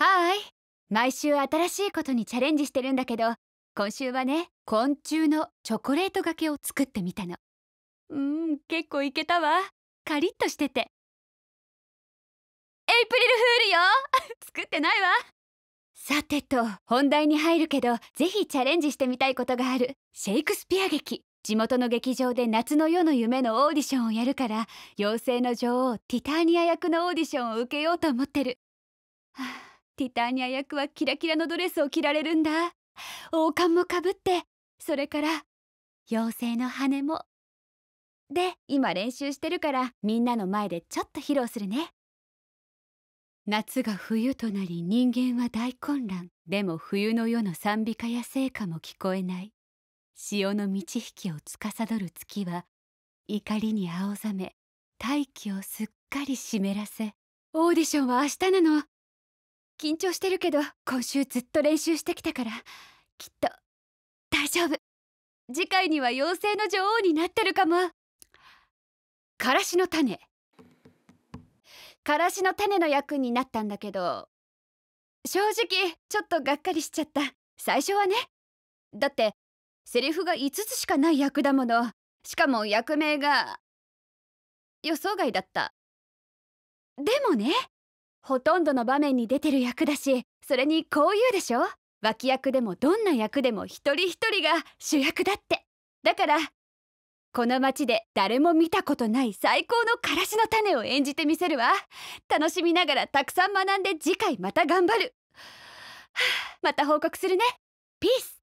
はーい毎週新しいことにチャレンジしてるんだけど今週はね昆虫のチョコレートがけを作ってみたのうん結構いけたわカリッとしててエイプリルフールよ 作ってないわさてと本題に入るけどぜひチャレンジしてみたいことがあるシェイクスピア劇地元の劇場で夏の夜の夢のオーディションをやるから妖精の女王ティターニア役のオーディションを受けようと思ってる。はあティターニア役はキラキラのドレスを着られるんだ王冠もかぶってそれから妖精の羽もで今練習してるからみんなの前でちょっと披露するね夏が冬となり人間は大混乱でも冬の夜の賛美歌や聖歌も聞こえない潮の満ち引きを司る月は怒りに青ざめ大気をすっかり湿らせオーディションは明日なの緊張してるけど今週ずっと練習してきたからきっと大丈夫次回には妖精の女王になってるかもからしの種からしの種の役になったんだけど正直ちょっとがっかりしちゃった最初はねだってセリフが5つしかない役だものしかも役名が予想外だったでもねほとんどの場面に出てる役だしそれにこういうでしょ脇役でもどんな役でも一人一人が主役だってだからこの街で誰も見たことない最高のからしの種を演じてみせるわ楽しみながらたくさん学んで次回また頑張る、はあ、また報告するねピース